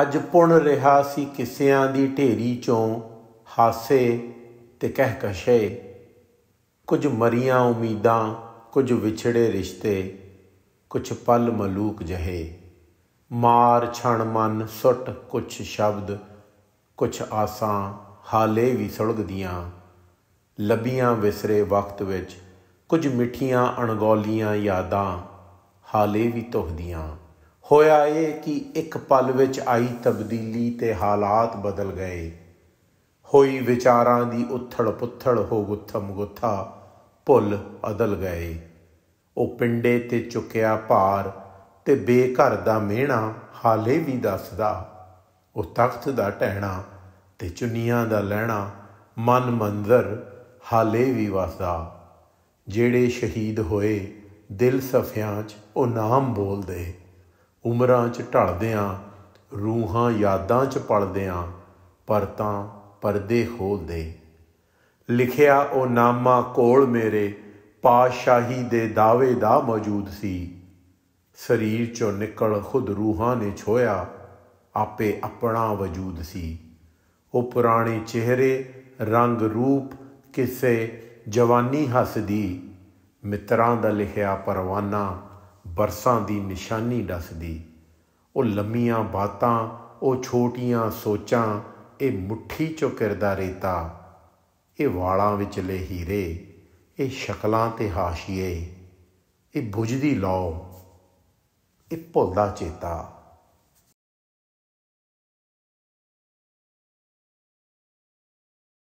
ਅੱਜ ਪੁਣ ਰਿਹਾ ਸੀ ਕਿਸਿਆਂ ਦੀ ਢੇਰੀ ਚੋਂ ਹਾਸੇ ਤੇ ਕਹਿਕਸ਼ੇ ਕੁਝ ਮਰੀਆਂ ਉਮੀਦਾਂ ਕੁਝ ਵਿਛੜੇ ਰਿਸ਼ਤੇ ਕੁਝ ਪਲ ਮਲੂਕ ਜਹੇ ਮਾਰ ਛਣ ਮਨ ਸੁੱਟ ਕੁਝ ਸ਼ਬਦ ਕੁਝ ਆਸਾਂ ਹਾਲੇ ਵੀ ਸੁਲਗਦੀਆਂ ਲੱਭੀਆਂ ਵਿਸਰੇ ਵਕਤ ਵਿੱਚ ਕੁਝ ਮਿੱਠੀਆਂ ਅਣਗੌਲੀਆਂ ਯਾਦਾਂ ਹਾਲੇ ਵੀ ਤੁਹਦੀਆਂ ਹੋਇਆ ਇਹ ਕਿ ਇੱਕ ਪਲ ਵਿੱਚ ਆਈ ਤਬਦੀਲੀ ਤੇ ਹਾਲਾਤ ਬਦਲ ਗਏ ਹੋਈ ਵਿਚਾਰਾਂ ਦੀ ਉਥਲ ਪੁੱਥਲ ਹੋ ਗੁੱਥਮ ਗੁੱਥਾ ਭੁੱਲ ਅਦਲ ਗਏ ਉਹ ਪਿੰਡੇ ਤੇ ਚੁੱਕਿਆ ਭਾਰ ਤੇ ਬੇਘਰ ਦਾ ਮਹਿਣਾ ਹਾਲੇ ਵੀ ਦੱਸਦਾ ਉਹ ਤਖਤ ਦਾ ਟਹਿਣਾ ਤੇ ਚੁੰਨੀਆਂ ਦਾ ਲੈਣਾ ਮਨ ਮੰਦਰ ਹਾਲੇ ਵੀ ਵਸਦਾ ਜਿਹੜੇ ਸ਼ਹੀਦ ਹੋਏ ਦਿਲ ਸਫਿਆਂ 'ਚ ਉਹ ਨਾਮ ਬੋਲਦੇ ਉਮਰਾਂ 'ਚ ਢਲਦਿਆਂ ਰੂਹਾਂ ਯਾਦਾਂ 'ਚ ਪਲਦਿਆਂ ਪਰਤਾਂ ਪਰਦੇ ਖੋਲਦੇ ਲਿਖਿਆ ਉਹ ਨਾਮਾ ਕੋਲ ਮੇਰੇ ਪਾਸ਼ਾਹੀ ਦੇ ਦਾਵੇ ਦਾ ਮੌਜੂਦ ਸੀ ਸਰੀਰ ਚੋਂ ਨਿਕਲ ਖੁਦ ਰੂਹਾਂ ਨੇ ਛੋਇਆ ਆਪੇ ਆਪਣਾ ਵਜੂਦ ਸੀ ਉਹ ਪੁਰਾਣੇ ਚਿਹਰੇ ਰੰਗ ਰੂਪ ਕਿਸੇ ਜਵਾਨੀ ਹੱਸਦੀ ਮਿੱਤਰਾਂ ਦਾ ਲਿਖਿਆ ਪਰਵਾਨਾ ਬਰਸਾਂ ਦੀ ਨਿਸ਼ਾਨੀ ਦੱਸਦੀ ਉਹ ਲੰਮੀਆਂ ਬਾਤਾਂ ਉਹ ਛੋਟੀਆਂ ਸੋਚਾਂ ਇਹ ਮੁਠੀ ਚੋਂ ਕਿਰਦਾ ਰੇਤਾ ਇਹ ਵਾਲਾਂ ਵਿੱਚਲੇ ਹੀਰੇ ਇਹ ਸ਼ਕਲਾਂ ਤੇ ਹਾਸ਼ੀਏ ਇਹ ਬੁਝਦੀ ਲੋ ਇਹ ਭੁੱਲਦਾ ਚੇਤਾ